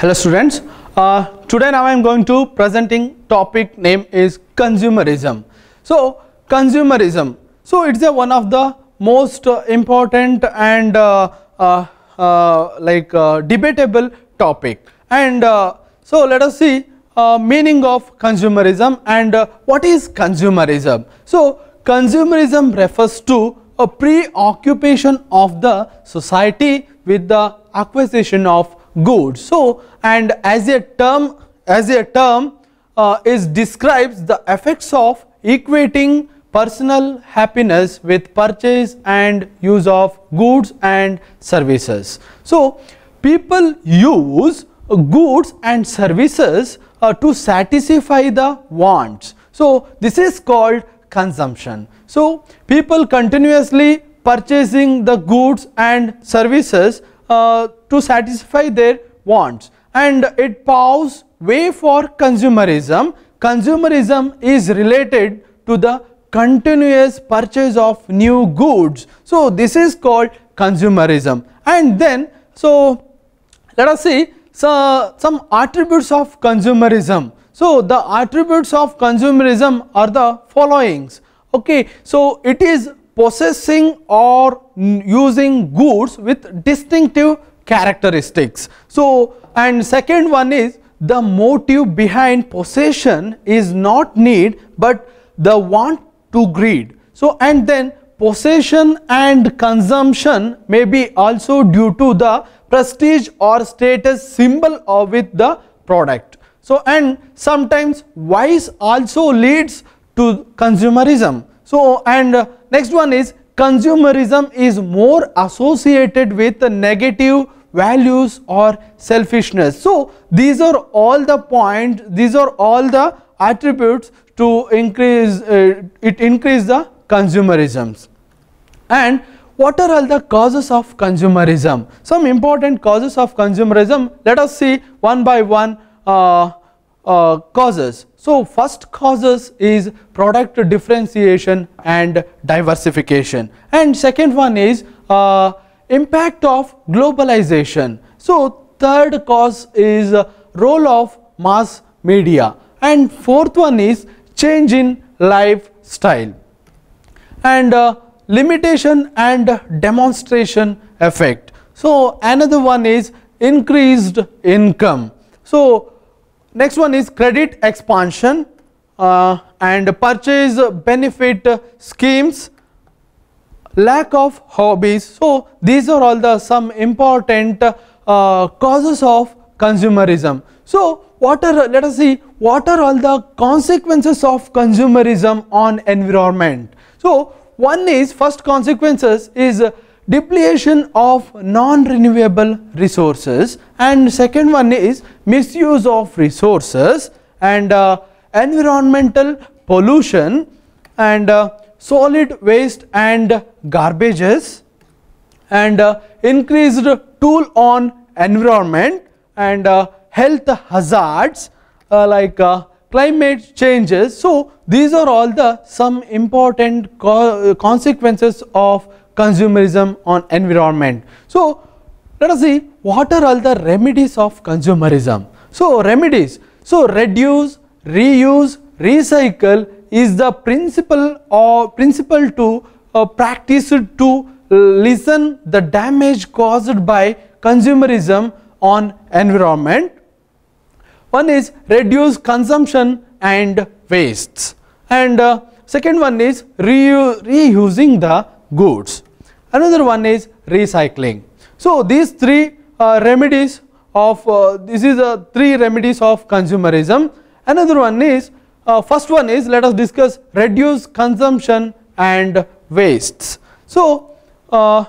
hello students uh, today now I am going to presenting topic name is consumerism so consumerism so it's a one of the most uh, important and uh, uh, uh like uh, debatable topic and so let us see meaning of consumerism and what is consumerism so consumerism refers to a preoccupation of the society with the acquisition of good. So, and as a term as a term uh, is describes the effects of equating personal happiness with purchase and use of goods and services. So, people use goods and services uh, to satisfy the wants. So, this is called consumption. So, people continuously purchasing the goods and services uh, to satisfy their wants and it paves way for consumerism. Consumerism is related to the continuous purchase of new goods. So, this is called consumerism and then so let us see so, some attributes of consumerism. So, the attributes of consumerism are the followings. Okay. So, it is possessing or using goods with distinctive characteristics. So, and second one is the motive behind possession is not need but the want to greed. So, and then possession and consumption may be also due to the prestige or status symbol or with the product. So, and sometimes vice also leads to consumerism. So, and next one is consumerism is more associated with negative values or selfishness. So, these are all the points, these are all the attributes to increase, uh, it increase the consumerisms. And what are all the causes of consumerism? Some important causes of consumerism, let us see one by one uh, uh, causes. So first causes is product differentiation and diversification and second one is uh, impact of globalization. So third cause is uh, role of mass media and fourth one is change in lifestyle and uh, limitation and demonstration effect. So another one is increased income. So Next one is credit expansion uh, and purchase benefit schemes, lack of hobbies. So, these are all the some important uh, causes of consumerism. So, what are let us see what are all the consequences of consumerism on environment. So, one is first consequences is depletion of non-renewable resources and second one is misuse of resources and uh, environmental pollution and uh, solid waste and garbages and uh, increased toll on environment and uh, health hazards uh, like uh, climate changes. So, these are all the some important co consequences of consumerism on environment. So, let us see what are all the remedies of consumerism. So, remedies. So, reduce, reuse, recycle is the principle or principle to uh, practice to lessen the damage caused by consumerism on environment. One is reduce consumption and wastes and uh, second one is reusing the goods. Another one is recycling. So these three uh, remedies of uh, this is uh, three remedies of consumerism. Another one is uh, first one is let us discuss reduce consumption and wastes. So uh,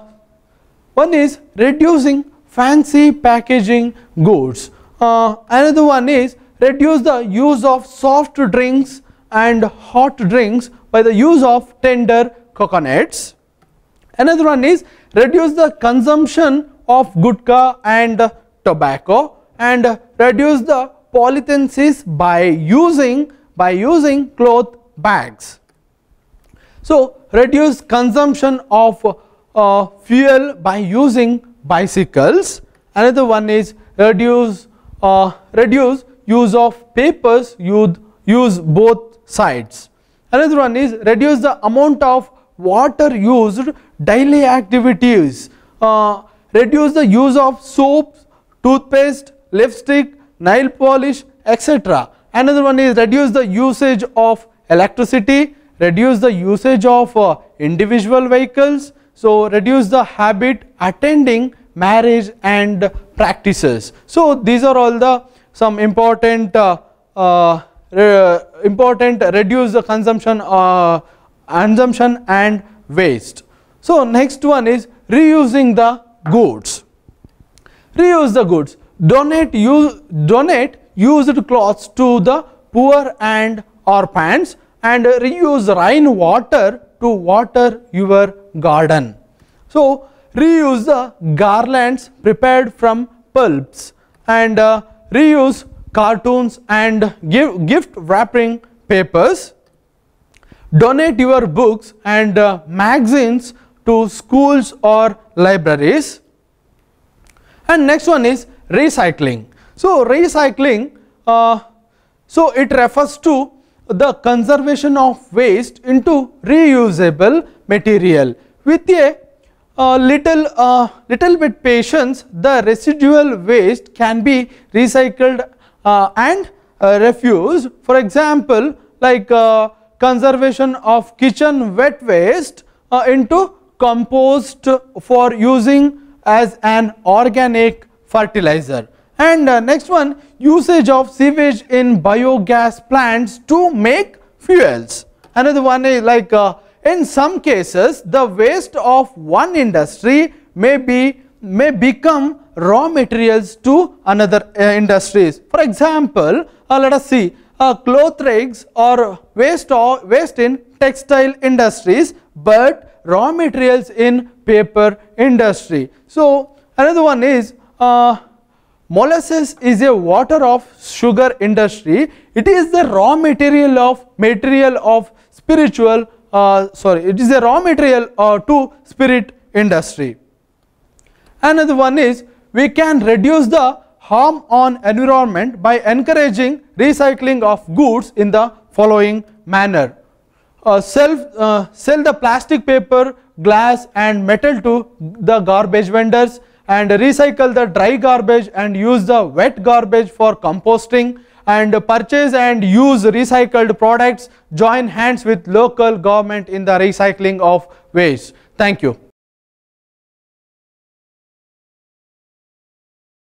one is reducing fancy packaging goods. Uh, another one is reduce the use of soft drinks and hot drinks by the use of tender coconuts. Another one is reduce the consumption of gutka and tobacco and reduce the polytensis by using by using cloth bags. So, reduce consumption of uh, fuel by using bicycles. Another one is reduce uh, reduce use of papers. Use use both sides. Another one is reduce the amount of water used daily activities. Uh, reduce the use of soaps, toothpaste, lipstick, nail polish, etc. Another one is reduce the usage of electricity, reduce the usage of uh, individual vehicles. So, reduce the habit attending marriage and practices. So, these are all the some important uh, uh important reduce the consumption uh, consumption and waste. So next one is reusing the goods. Reuse the goods. Donate, use, donate used clothes to the poor and orphans and reuse rainwater to water your garden. So reuse the garlands prepared from pulps and uh, reuse cartoons and give, gift wrapping papers donate your books and uh, magazines to schools or libraries. And next one is recycling. So, recycling, uh, so it refers to the conservation of waste into reusable material. With a uh, little, little bit patience, the residual waste can be recycled uh, and uh, refuse. For example, like uh, conservation of kitchen wet waste uh, into compost for using as an organic fertilizer. And uh, next one usage of sewage in biogas plants to make fuels. Another one is like uh, in some cases the waste of one industry may be may become raw materials to another uh, industries. For example, uh, let us see uh, cloth rigs waste, or waste in textile industries but raw materials in paper industry. So, another one is uh, molasses is a water of sugar industry. It is the raw material of material of spiritual uh, sorry it is a raw material uh, to spirit industry. Another one is we can reduce the harm on environment by encouraging recycling of goods in the following manner. Uh, sell, uh, sell the plastic paper, glass and metal to the garbage vendors and recycle the dry garbage and use the wet garbage for composting and purchase and use recycled products, join hands with local government in the recycling of waste. Thank you.